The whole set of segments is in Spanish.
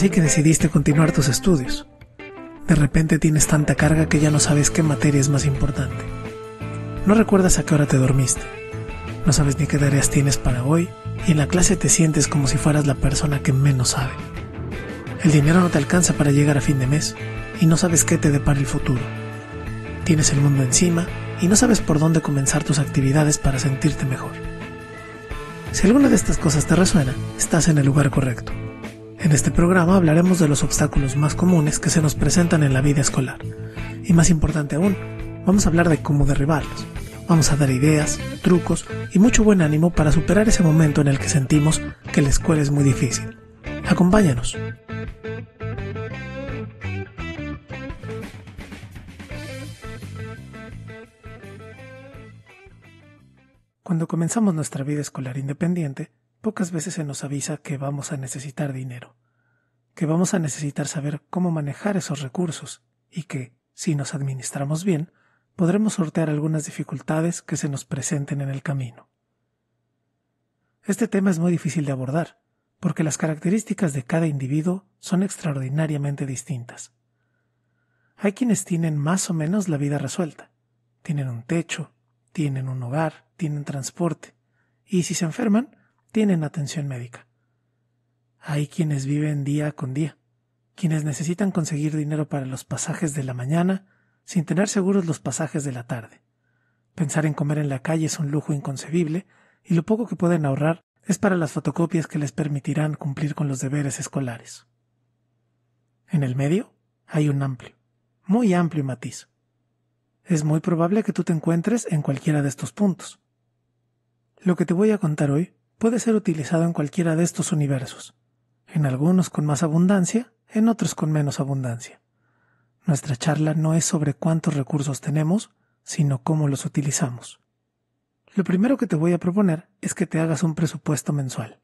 Así que decidiste continuar tus estudios. De repente tienes tanta carga que ya no sabes qué materia es más importante. No recuerdas a qué hora te dormiste. No sabes ni qué tareas tienes para hoy y en la clase te sientes como si fueras la persona que menos sabe. El dinero no te alcanza para llegar a fin de mes y no sabes qué te depara el futuro. Tienes el mundo encima y no sabes por dónde comenzar tus actividades para sentirte mejor. Si alguna de estas cosas te resuena, estás en el lugar correcto. En este programa hablaremos de los obstáculos más comunes que se nos presentan en la vida escolar. Y más importante aún, vamos a hablar de cómo derribarlos. Vamos a dar ideas, trucos y mucho buen ánimo para superar ese momento en el que sentimos que la escuela es muy difícil. Acompáñanos. Cuando comenzamos nuestra vida escolar independiente, pocas veces se nos avisa que vamos a necesitar dinero, que vamos a necesitar saber cómo manejar esos recursos y que, si nos administramos bien, podremos sortear algunas dificultades que se nos presenten en el camino. Este tema es muy difícil de abordar, porque las características de cada individuo son extraordinariamente distintas. Hay quienes tienen más o menos la vida resuelta, tienen un techo, tienen un hogar, tienen transporte, y si se enferman, tienen atención médica. Hay quienes viven día con día, quienes necesitan conseguir dinero para los pasajes de la mañana sin tener seguros los pasajes de la tarde. Pensar en comer en la calle es un lujo inconcebible y lo poco que pueden ahorrar es para las fotocopias que les permitirán cumplir con los deberes escolares. En el medio hay un amplio, muy amplio matiz. Es muy probable que tú te encuentres en cualquiera de estos puntos. Lo que te voy a contar hoy puede ser utilizado en cualquiera de estos universos, en algunos con más abundancia, en otros con menos abundancia. Nuestra charla no es sobre cuántos recursos tenemos, sino cómo los utilizamos. Lo primero que te voy a proponer es que te hagas un presupuesto mensual.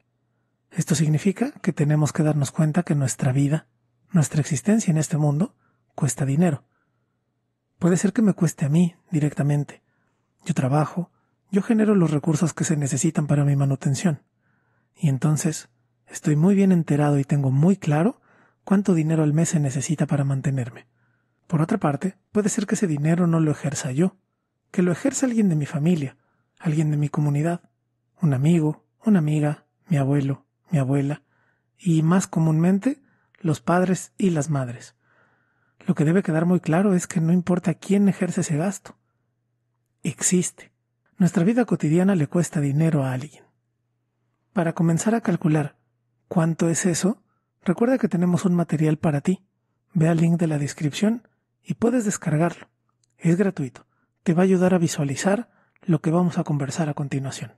Esto significa que tenemos que darnos cuenta que nuestra vida, nuestra existencia en este mundo, cuesta dinero. Puede ser que me cueste a mí directamente. Yo trabajo, yo genero los recursos que se necesitan para mi manutención. Y entonces, estoy muy bien enterado y tengo muy claro cuánto dinero al mes se necesita para mantenerme. Por otra parte, puede ser que ese dinero no lo ejerza yo, que lo ejerza alguien de mi familia, alguien de mi comunidad, un amigo, una amiga, mi abuelo, mi abuela, y más comúnmente los padres y las madres. Lo que debe quedar muy claro es que no importa quién ejerce ese gasto, existe nuestra vida cotidiana le cuesta dinero a alguien. Para comenzar a calcular cuánto es eso, recuerda que tenemos un material para ti. Ve al link de la descripción y puedes descargarlo. Es gratuito. Te va a ayudar a visualizar lo que vamos a conversar a continuación.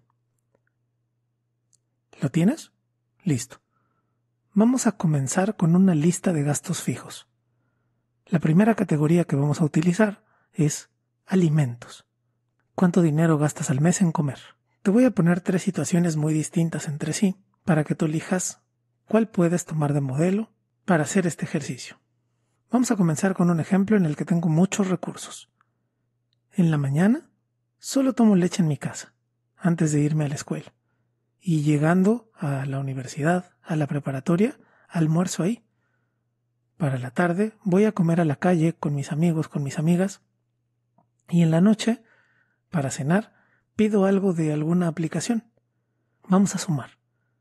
¿Lo tienes? Listo. Vamos a comenzar con una lista de gastos fijos. La primera categoría que vamos a utilizar es alimentos. ¿Cuánto dinero gastas al mes en comer? Te voy a poner tres situaciones muy distintas entre sí para que tú elijas cuál puedes tomar de modelo para hacer este ejercicio. Vamos a comenzar con un ejemplo en el que tengo muchos recursos. En la mañana solo tomo leche en mi casa, antes de irme a la escuela. Y llegando a la universidad, a la preparatoria, almuerzo ahí. Para la tarde voy a comer a la calle con mis amigos, con mis amigas. Y en la noche para cenar, pido algo de alguna aplicación. Vamos a sumar.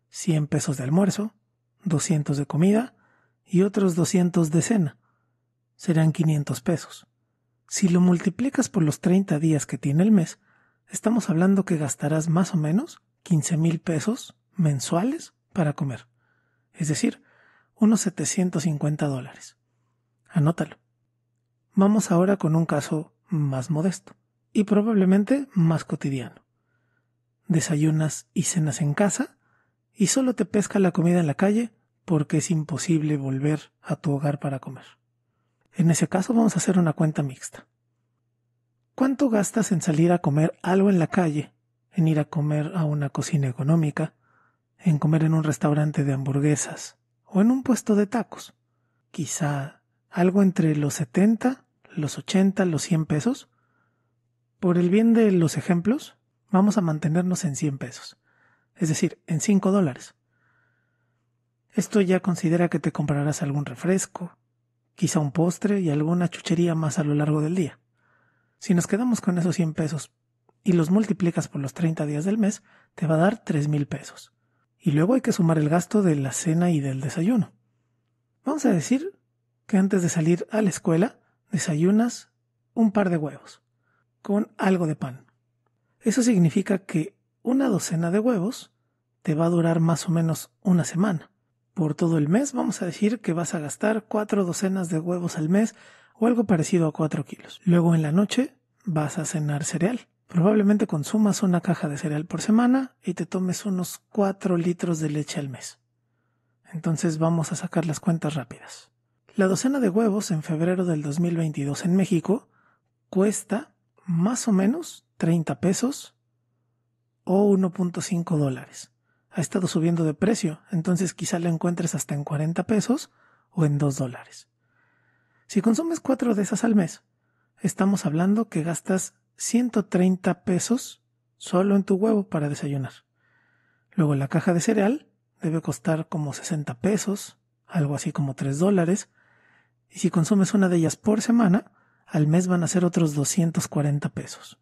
100 pesos de almuerzo, 200 de comida y otros 200 de cena. Serán 500 pesos. Si lo multiplicas por los 30 días que tiene el mes, estamos hablando que gastarás más o menos 15 mil pesos mensuales para comer. Es decir, unos 750 dólares. Anótalo. Vamos ahora con un caso más modesto y probablemente más cotidiano. Desayunas y cenas en casa y solo te pesca la comida en la calle porque es imposible volver a tu hogar para comer. En ese caso vamos a hacer una cuenta mixta. ¿Cuánto gastas en salir a comer algo en la calle, en ir a comer a una cocina económica, en comer en un restaurante de hamburguesas o en un puesto de tacos? Quizá algo entre los 70, los 80, los 100 pesos por el bien de los ejemplos, vamos a mantenernos en 100 pesos, es decir, en 5 dólares. Esto ya considera que te comprarás algún refresco, quizá un postre y alguna chuchería más a lo largo del día. Si nos quedamos con esos 100 pesos y los multiplicas por los 30 días del mes, te va a dar 3000 mil pesos. Y luego hay que sumar el gasto de la cena y del desayuno. Vamos a decir que antes de salir a la escuela desayunas un par de huevos con algo de pan. Eso significa que una docena de huevos te va a durar más o menos una semana. Por todo el mes vamos a decir que vas a gastar cuatro docenas de huevos al mes o algo parecido a cuatro kilos. Luego en la noche vas a cenar cereal. Probablemente consumas una caja de cereal por semana y te tomes unos cuatro litros de leche al mes. Entonces vamos a sacar las cuentas rápidas. La docena de huevos en febrero del 2022 en México cuesta más o menos 30 pesos o 1.5 dólares. Ha estado subiendo de precio, entonces quizá lo encuentres hasta en 40 pesos o en 2 dólares. Si consumes 4 de esas al mes, estamos hablando que gastas 130 pesos solo en tu huevo para desayunar. Luego la caja de cereal debe costar como 60 pesos, algo así como 3 dólares, y si consumes una de ellas por semana, al mes van a ser otros 240 pesos.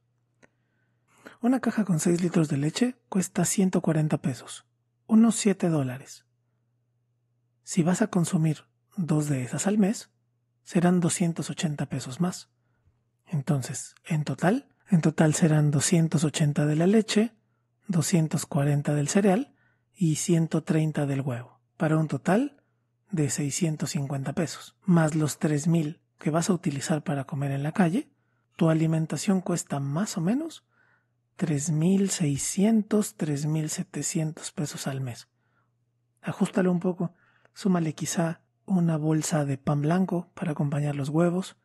Una caja con 6 litros de leche cuesta 140 pesos, unos 7 dólares. Si vas a consumir dos de esas al mes, serán 280 pesos más. Entonces, en total, en total serán 280 de la leche, 240 del cereal y 130 del huevo, para un total de 650 pesos, más los 3.000 que vas a utilizar para comer en la calle, tu alimentación cuesta más o menos 3.600, 3.700 pesos al mes. Ajústalo un poco, súmale quizá una bolsa de pan blanco para acompañar los huevos,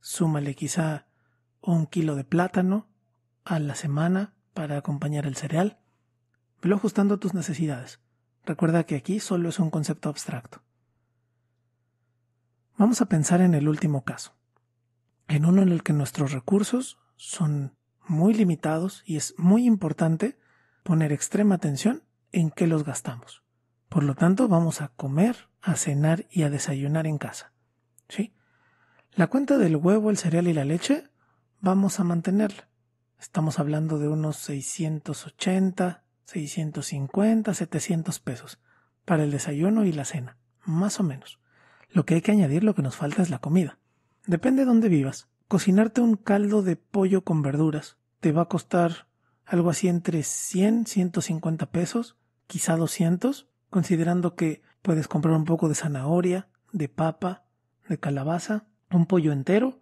súmale quizá un kilo de plátano a la semana para acompañar el cereal. Velo ajustando tus necesidades. Recuerda que aquí solo es un concepto abstracto. Vamos a pensar en el último caso, en uno en el que nuestros recursos son muy limitados y es muy importante poner extrema atención en qué los gastamos. Por lo tanto, vamos a comer, a cenar y a desayunar en casa. ¿Sí? La cuenta del huevo, el cereal y la leche vamos a mantenerla. Estamos hablando de unos 680, 650, 700 pesos para el desayuno y la cena, más o menos. Lo que hay que añadir lo que nos falta es la comida. Depende de dónde vivas. Cocinarte un caldo de pollo con verduras te va a costar algo así entre 100, 150 pesos, quizá doscientos, considerando que puedes comprar un poco de zanahoria, de papa, de calabaza, un pollo entero,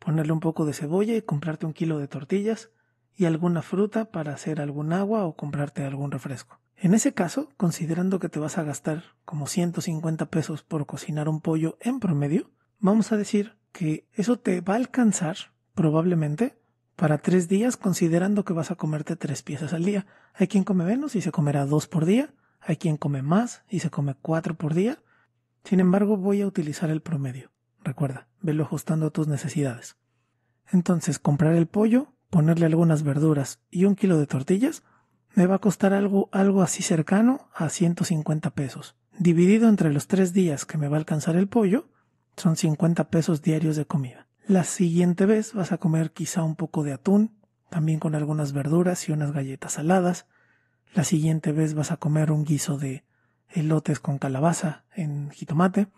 ponerle un poco de cebolla y comprarte un kilo de tortillas, y alguna fruta para hacer algún agua o comprarte algún refresco. En ese caso, considerando que te vas a gastar como 150 pesos por cocinar un pollo en promedio, vamos a decir que eso te va a alcanzar probablemente para tres días considerando que vas a comerte tres piezas al día. Hay quien come menos y se comerá dos por día, hay quien come más y se come cuatro por día. Sin embargo, voy a utilizar el promedio. Recuerda, velo ajustando a tus necesidades. Entonces, comprar el pollo ponerle algunas verduras y un kilo de tortillas, me va a costar algo, algo así cercano a 150 pesos. Dividido entre los tres días que me va a alcanzar el pollo, son 50 pesos diarios de comida. La siguiente vez vas a comer quizá un poco de atún, también con algunas verduras y unas galletas saladas. La siguiente vez vas a comer un guiso de elotes con calabaza en jitomate.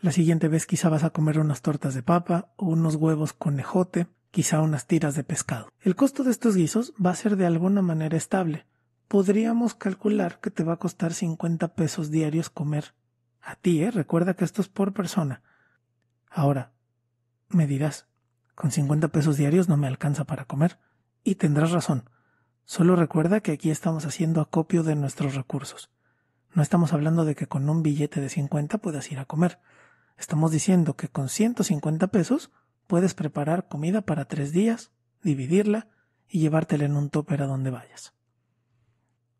La siguiente vez quizá vas a comer unas tortas de papa o unos huevos con ejote quizá unas tiras de pescado. El costo de estos guisos va a ser de alguna manera estable. Podríamos calcular que te va a costar 50 pesos diarios comer. A ti, ¿eh? Recuerda que esto es por persona. Ahora, me dirás, con 50 pesos diarios no me alcanza para comer. Y tendrás razón. Solo recuerda que aquí estamos haciendo acopio de nuestros recursos. No estamos hablando de que con un billete de 50 puedas ir a comer. Estamos diciendo que con 150 pesos Puedes preparar comida para tres días, dividirla y llevártela en un topper a donde vayas.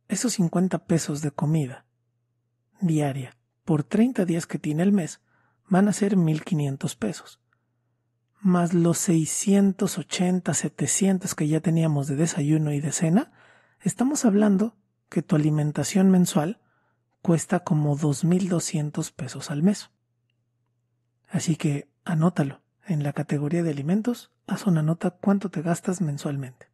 Esos 50 pesos de comida diaria por 30 días que tiene el mes van a ser 1.500 pesos, más los 680, 700 que ya teníamos de desayuno y de cena, estamos hablando que tu alimentación mensual cuesta como 2.200 pesos al mes. Así que anótalo en la categoría de alimentos, haz una nota cuánto te gastas mensualmente.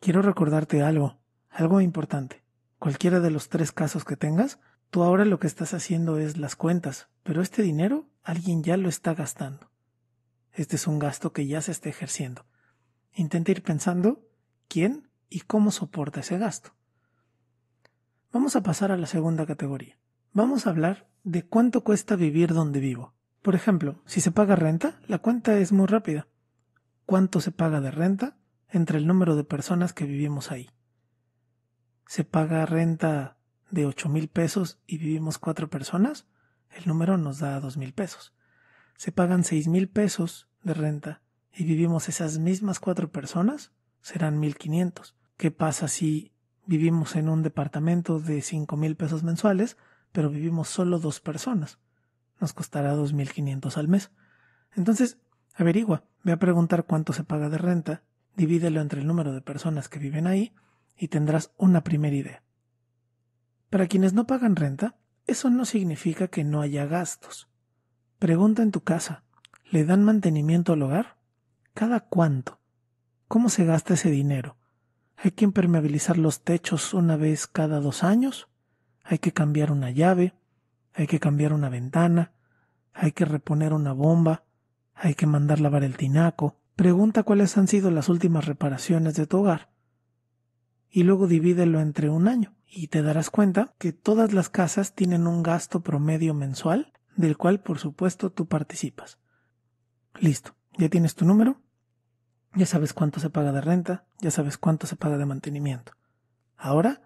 Quiero recordarte algo, algo importante. Cualquiera de los tres casos que tengas, tú ahora lo que estás haciendo es las cuentas, pero este dinero alguien ya lo está gastando. Este es un gasto que ya se está ejerciendo. Intenta ir pensando quién y cómo soporta ese gasto. Vamos a pasar a la segunda categoría. Vamos a hablar de cuánto cuesta vivir donde vivo. Por ejemplo, si se paga renta, la cuenta es muy rápida. ¿Cuánto se paga de renta entre el número de personas que vivimos ahí? ¿Se paga renta de ocho mil pesos y vivimos cuatro personas? El número nos da dos mil pesos. ¿Se pagan seis mil pesos de renta y vivimos esas mismas cuatro personas? Serán mil quinientos. ¿Qué pasa si vivimos en un departamento de cinco mil pesos mensuales, pero vivimos solo dos personas? nos costará 2.500 al mes. Entonces, averigua, ve a preguntar cuánto se paga de renta, divídelo entre el número de personas que viven ahí y tendrás una primera idea. Para quienes no pagan renta, eso no significa que no haya gastos. Pregunta en tu casa, ¿le dan mantenimiento al hogar? ¿Cada cuánto? ¿Cómo se gasta ese dinero? ¿Hay que impermeabilizar los techos una vez cada dos años? ¿Hay que cambiar una llave? ¿Hay que cambiar una ventana? hay que reponer una bomba, hay que mandar lavar el tinaco, pregunta cuáles han sido las últimas reparaciones de tu hogar y luego divídelo entre un año y te darás cuenta que todas las casas tienen un gasto promedio mensual del cual por supuesto tú participas. Listo, ya tienes tu número, ya sabes cuánto se paga de renta, ya sabes cuánto se paga de mantenimiento. Ahora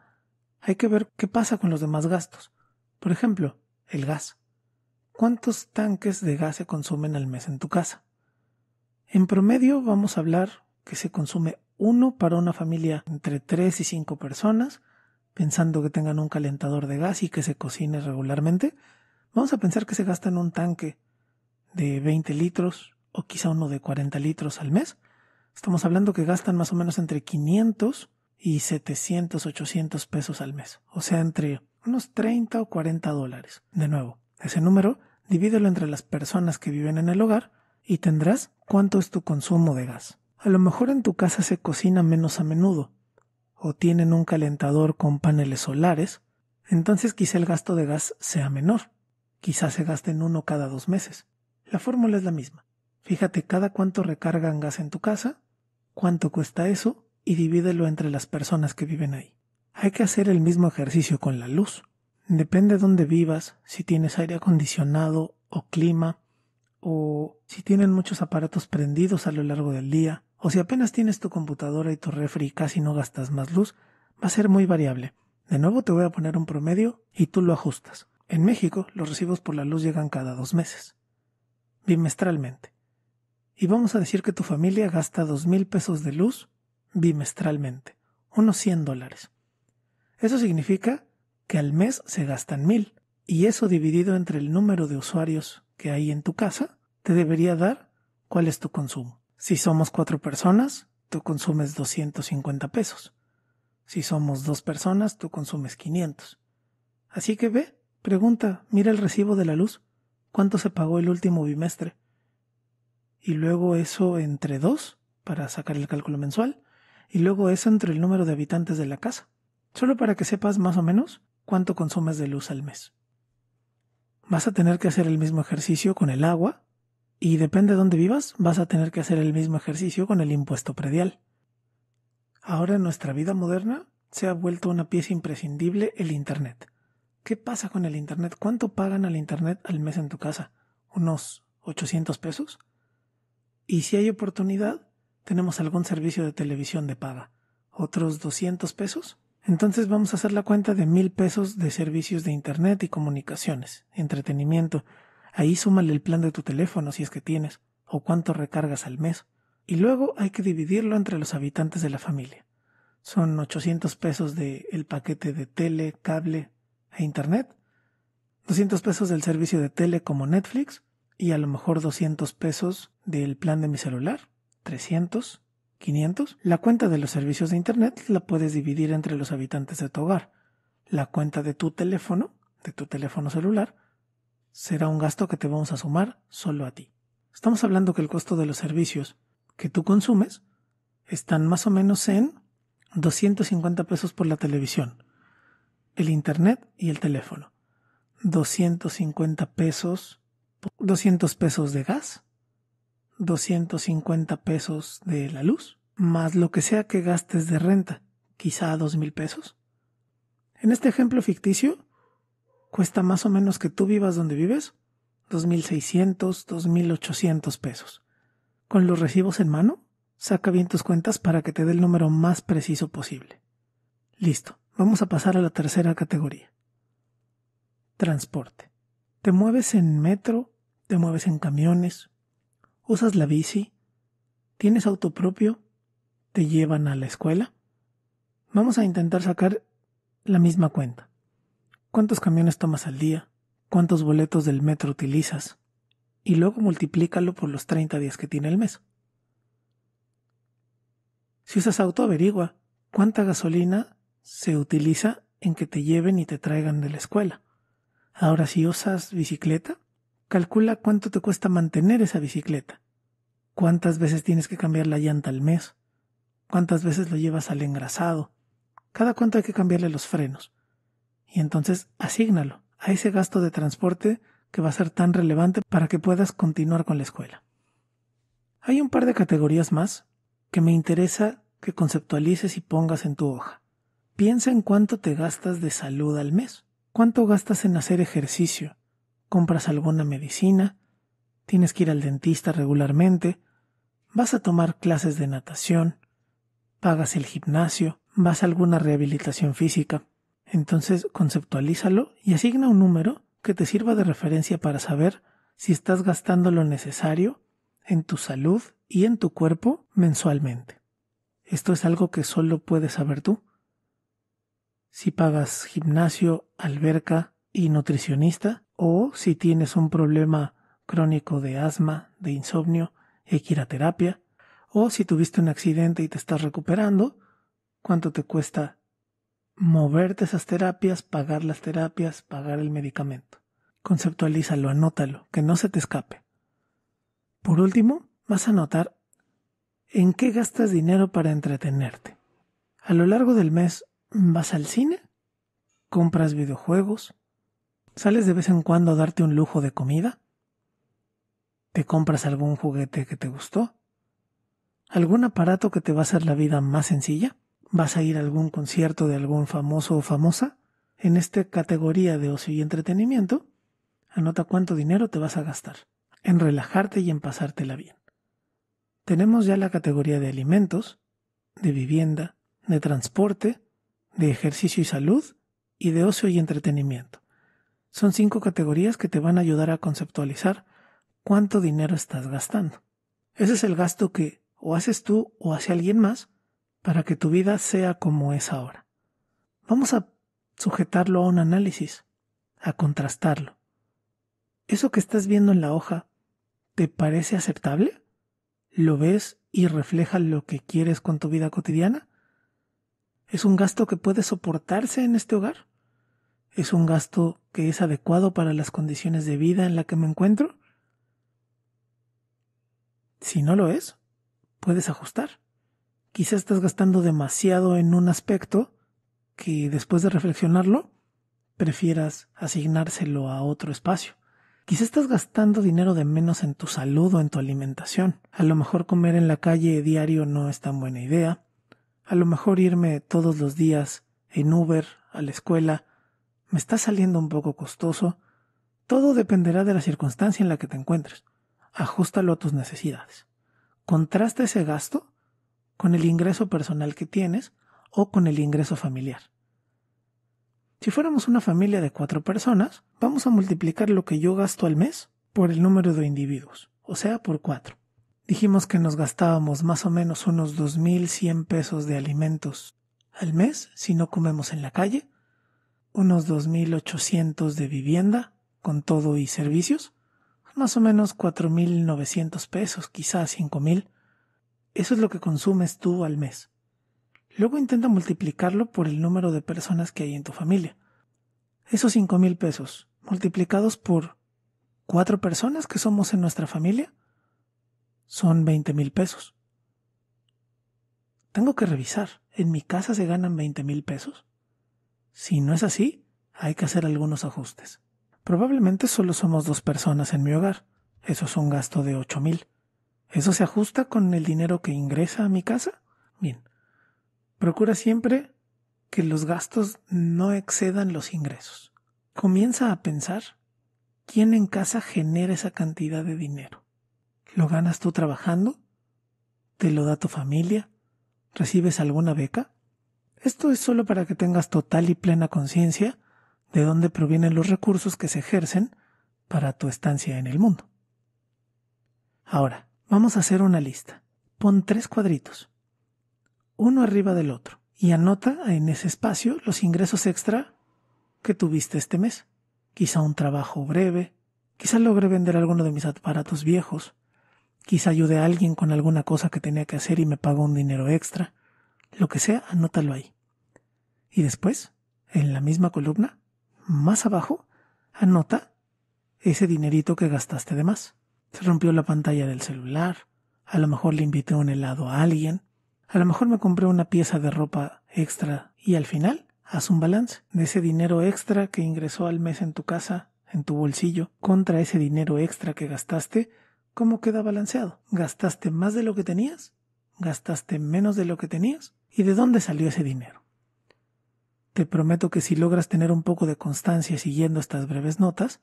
hay que ver qué pasa con los demás gastos. Por ejemplo, el gas. ¿cuántos tanques de gas se consumen al mes en tu casa? En promedio vamos a hablar que se consume uno para una familia entre 3 y 5 personas, pensando que tengan un calentador de gas y que se cocine regularmente. Vamos a pensar que se gasta en un tanque de 20 litros o quizá uno de 40 litros al mes. Estamos hablando que gastan más o menos entre 500 y 700, 800 pesos al mes, o sea, entre unos 30 o 40 dólares. De nuevo, ese número divídelo entre las personas que viven en el hogar y tendrás cuánto es tu consumo de gas. A lo mejor en tu casa se cocina menos a menudo, o tienen un calentador con paneles solares, entonces quizá el gasto de gas sea menor, quizá se gasten uno cada dos meses. La fórmula es la misma. Fíjate cada cuánto recargan gas en tu casa, cuánto cuesta eso, y divídelo entre las personas que viven ahí. Hay que hacer el mismo ejercicio con la luz. Depende de dónde vivas, si tienes aire acondicionado o clima, o si tienen muchos aparatos prendidos a lo largo del día, o si apenas tienes tu computadora y tu refri y casi no gastas más luz, va a ser muy variable. De nuevo te voy a poner un promedio y tú lo ajustas. En México, los recibos por la luz llegan cada dos meses, bimestralmente. Y vamos a decir que tu familia gasta dos mil pesos de luz bimestralmente, unos 100 dólares. Eso significa que al mes se gastan mil, y eso dividido entre el número de usuarios que hay en tu casa, te debería dar cuál es tu consumo. Si somos cuatro personas, tú consumes 250 pesos. Si somos dos personas, tú consumes 500. Así que ve, pregunta, mira el recibo de la luz, cuánto se pagó el último bimestre. Y luego eso entre dos, para sacar el cálculo mensual, y luego eso entre el número de habitantes de la casa. Solo para que sepas más o menos cuánto consumes de luz al mes. Vas a tener que hacer el mismo ejercicio con el agua y depende de dónde vivas, vas a tener que hacer el mismo ejercicio con el impuesto predial. Ahora en nuestra vida moderna se ha vuelto una pieza imprescindible el Internet. ¿Qué pasa con el Internet? ¿Cuánto pagan al Internet al mes en tu casa? ¿Unos 800 pesos? Y si hay oportunidad, tenemos algún servicio de televisión de paga. ¿Otros 200 pesos? Entonces vamos a hacer la cuenta de mil pesos de servicios de Internet y comunicaciones, entretenimiento. Ahí súmale el plan de tu teléfono si es que tienes, o cuánto recargas al mes. Y luego hay que dividirlo entre los habitantes de la familia. Son 800 pesos del el paquete de tele, cable e Internet, 200 pesos del servicio de tele como Netflix y a lo mejor 200 pesos del plan de mi celular, 300 500. La cuenta de los servicios de Internet la puedes dividir entre los habitantes de tu hogar. La cuenta de tu teléfono, de tu teléfono celular, será un gasto que te vamos a sumar solo a ti. Estamos hablando que el costo de los servicios que tú consumes están más o menos en 250 pesos por la televisión, el Internet y el teléfono. 250 pesos, 200 pesos de gas, 250 pesos de la luz, más lo que sea que gastes de renta, quizá dos mil pesos. En este ejemplo ficticio, cuesta más o menos que tú vivas donde vives, 2.600, 2.800 pesos. Con los recibos en mano, saca bien tus cuentas para que te dé el número más preciso posible. Listo, vamos a pasar a la tercera categoría. Transporte. Te mueves en metro, te mueves en camiones, ¿Usas la bici? ¿Tienes auto propio? ¿Te llevan a la escuela? Vamos a intentar sacar la misma cuenta. ¿Cuántos camiones tomas al día? ¿Cuántos boletos del metro utilizas? Y luego multiplícalo por los 30 días que tiene el mes. Si usas auto, averigua cuánta gasolina se utiliza en que te lleven y te traigan de la escuela. Ahora, si usas bicicleta, calcula cuánto te cuesta mantener esa bicicleta, cuántas veces tienes que cambiar la llanta al mes, cuántas veces lo llevas al engrasado, cada cuánto hay que cambiarle los frenos. Y entonces asígnalo a ese gasto de transporte que va a ser tan relevante para que puedas continuar con la escuela. Hay un par de categorías más que me interesa que conceptualices y pongas en tu hoja. Piensa en cuánto te gastas de salud al mes, cuánto gastas en hacer ejercicio, compras alguna medicina, tienes que ir al dentista regularmente, vas a tomar clases de natación, pagas el gimnasio, vas a alguna rehabilitación física. Entonces conceptualízalo y asigna un número que te sirva de referencia para saber si estás gastando lo necesario en tu salud y en tu cuerpo mensualmente. Esto es algo que solo puedes saber tú. Si pagas gimnasio, alberca y nutricionista, o si tienes un problema crónico de asma, de insomnio, e que a terapia, o si tuviste un accidente y te estás recuperando, cuánto te cuesta moverte esas terapias, pagar las terapias, pagar el medicamento. Conceptualízalo, anótalo, que no se te escape. Por último, vas a notar en qué gastas dinero para entretenerte. A lo largo del mes, ¿vas al cine? ¿Compras videojuegos? ¿Sales de vez en cuando a darte un lujo de comida? ¿Te compras algún juguete que te gustó? ¿Algún aparato que te va a hacer la vida más sencilla? ¿Vas a ir a algún concierto de algún famoso o famosa? En esta categoría de ocio y entretenimiento, anota cuánto dinero te vas a gastar en relajarte y en pasártela bien. Tenemos ya la categoría de alimentos, de vivienda, de transporte, de ejercicio y salud y de ocio y entretenimiento. Son cinco categorías que te van a ayudar a conceptualizar cuánto dinero estás gastando. Ese es el gasto que o haces tú o hace alguien más para que tu vida sea como es ahora. Vamos a sujetarlo a un análisis, a contrastarlo. ¿Eso que estás viendo en la hoja te parece aceptable? ¿Lo ves y refleja lo que quieres con tu vida cotidiana? ¿Es un gasto que puede soportarse en este hogar? ¿Es un gasto que es adecuado para las condiciones de vida en la que me encuentro? Si no lo es, puedes ajustar. Quizá estás gastando demasiado en un aspecto que después de reflexionarlo prefieras asignárselo a otro espacio. Quizá estás gastando dinero de menos en tu salud o en tu alimentación. A lo mejor comer en la calle diario no es tan buena idea. A lo mejor irme todos los días en Uber a la escuela me está saliendo un poco costoso. Todo dependerá de la circunstancia en la que te encuentres. Ajústalo a tus necesidades. Contrasta ese gasto con el ingreso personal que tienes o con el ingreso familiar. Si fuéramos una familia de cuatro personas, vamos a multiplicar lo que yo gasto al mes por el número de individuos, o sea, por cuatro. Dijimos que nos gastábamos más o menos unos 2.100 pesos de alimentos al mes si no comemos en la calle unos 2.800 de vivienda, con todo y servicios, más o menos 4.900 pesos, quizás 5.000. Eso es lo que consumes tú al mes. Luego intenta multiplicarlo por el número de personas que hay en tu familia. Esos 5.000 pesos, multiplicados por cuatro personas que somos en nuestra familia, son 20.000 pesos. Tengo que revisar. ¿En mi casa se ganan 20.000 pesos? Si no es así, hay que hacer algunos ajustes. Probablemente solo somos dos personas en mi hogar. Eso es un gasto de ocho mil. ¿Eso se ajusta con el dinero que ingresa a mi casa? Bien. Procura siempre que los gastos no excedan los ingresos. Comienza a pensar quién en casa genera esa cantidad de dinero. ¿Lo ganas tú trabajando? ¿Te lo da tu familia? ¿Recibes alguna beca? Esto es solo para que tengas total y plena conciencia de dónde provienen los recursos que se ejercen para tu estancia en el mundo. Ahora, vamos a hacer una lista. Pon tres cuadritos, uno arriba del otro, y anota en ese espacio los ingresos extra que tuviste este mes. Quizá un trabajo breve, quizá logré vender alguno de mis aparatos viejos, quizá ayude a alguien con alguna cosa que tenía que hacer y me pagó un dinero extra lo que sea, anótalo ahí. Y después, en la misma columna, más abajo, anota ese dinerito que gastaste de más. Se rompió la pantalla del celular, a lo mejor le invité un helado a alguien, a lo mejor me compré una pieza de ropa extra y al final haz un balance de ese dinero extra que ingresó al mes en tu casa, en tu bolsillo, contra ese dinero extra que gastaste, ¿cómo queda balanceado? ¿Gastaste más de lo que tenías? ¿Gastaste menos de lo que tenías? ¿Y de dónde salió ese dinero? Te prometo que si logras tener un poco de constancia siguiendo estas breves notas,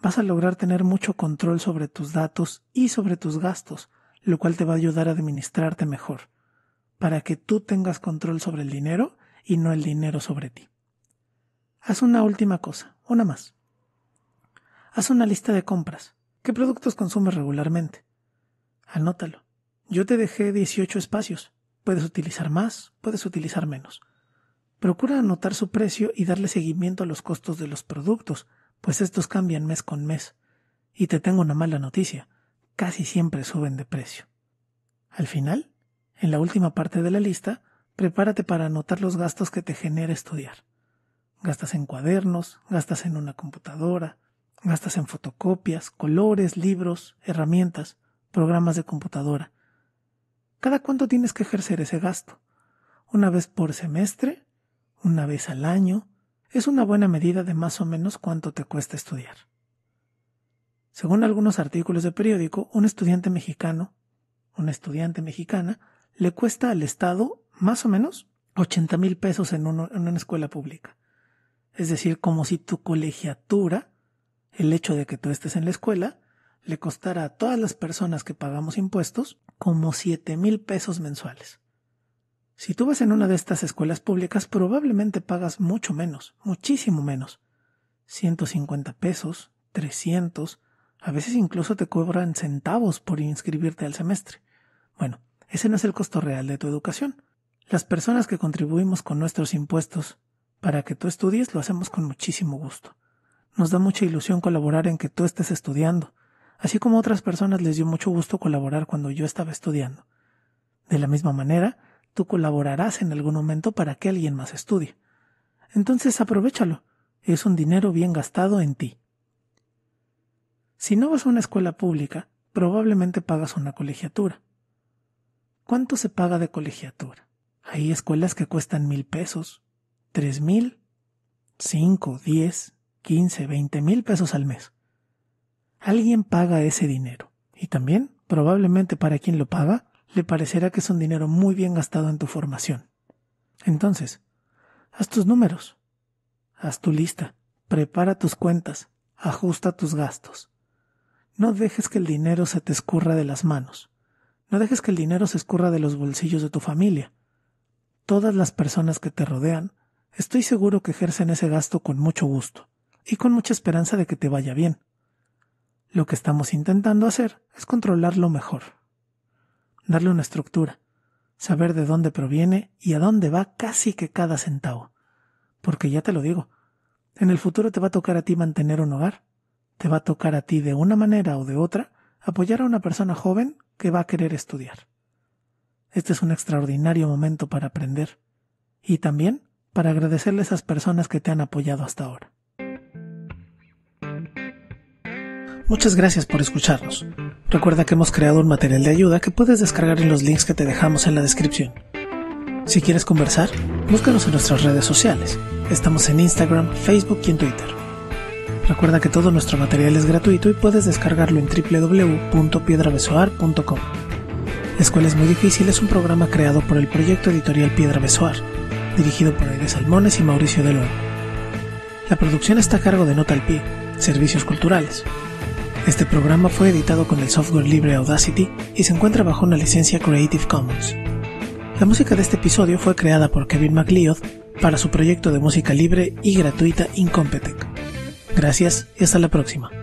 vas a lograr tener mucho control sobre tus datos y sobre tus gastos, lo cual te va a ayudar a administrarte mejor, para que tú tengas control sobre el dinero y no el dinero sobre ti. Haz una última cosa, una más. Haz una lista de compras. ¿Qué productos consumes regularmente? Anótalo. Yo te dejé 18 espacios. Puedes utilizar más, puedes utilizar menos. Procura anotar su precio y darle seguimiento a los costos de los productos, pues estos cambian mes con mes. Y te tengo una mala noticia, casi siempre suben de precio. Al final, en la última parte de la lista, prepárate para anotar los gastos que te genera estudiar. Gastas en cuadernos, gastas en una computadora, gastas en fotocopias, colores, libros, herramientas, programas de computadora, ¿Cada cuánto tienes que ejercer ese gasto? ¿Una vez por semestre? ¿Una vez al año? Es una buena medida de más o menos cuánto te cuesta estudiar. Según algunos artículos de periódico, un estudiante mexicano, una estudiante mexicana, le cuesta al Estado más o menos 80 mil pesos en, en una escuela pública. Es decir, como si tu colegiatura, el hecho de que tú estés en la escuela, le costará a todas las personas que pagamos impuestos como siete mil pesos mensuales. Si tú vas en una de estas escuelas públicas, probablemente pagas mucho menos, muchísimo menos. 150 pesos, 300, a veces incluso te cobran centavos por inscribirte al semestre. Bueno, ese no es el costo real de tu educación. Las personas que contribuimos con nuestros impuestos para que tú estudies lo hacemos con muchísimo gusto. Nos da mucha ilusión colaborar en que tú estés estudiando, así como a otras personas les dio mucho gusto colaborar cuando yo estaba estudiando. De la misma manera, tú colaborarás en algún momento para que alguien más estudie. Entonces aprovechalo. Es un dinero bien gastado en ti. Si no vas a una escuela pública, probablemente pagas una colegiatura. ¿Cuánto se paga de colegiatura? Hay escuelas que cuestan mil pesos, tres mil, cinco, diez, quince, veinte mil pesos al mes. Alguien paga ese dinero. Y también, probablemente para quien lo paga, le parecerá que es un dinero muy bien gastado en tu formación. Entonces, haz tus números, haz tu lista, prepara tus cuentas, ajusta tus gastos. No dejes que el dinero se te escurra de las manos. No dejes que el dinero se escurra de los bolsillos de tu familia. Todas las personas que te rodean, estoy seguro que ejercen ese gasto con mucho gusto y con mucha esperanza de que te vaya bien. Lo que estamos intentando hacer es controlarlo mejor, darle una estructura, saber de dónde proviene y a dónde va casi que cada centavo. Porque ya te lo digo, en el futuro te va a tocar a ti mantener un hogar, te va a tocar a ti de una manera o de otra apoyar a una persona joven que va a querer estudiar. Este es un extraordinario momento para aprender y también para agradecerle a esas personas que te han apoyado hasta ahora. Muchas gracias por escucharnos. Recuerda que hemos creado un material de ayuda que puedes descargar en los links que te dejamos en la descripción. Si quieres conversar, búscanos en nuestras redes sociales. Estamos en Instagram, Facebook y en Twitter. Recuerda que todo nuestro material es gratuito y puedes descargarlo en www.piedrabesoar.com. Escuela es muy difícil es un programa creado por el proyecto editorial Piedra Besoar, dirigido por Aire Salmones y Mauricio Delón. La producción está a cargo de Nota al Pie, Servicios Culturales. Este programa fue editado con el software libre Audacity y se encuentra bajo una licencia Creative Commons. La música de este episodio fue creada por Kevin McLeod para su proyecto de música libre y gratuita Incompetech. Gracias y hasta la próxima.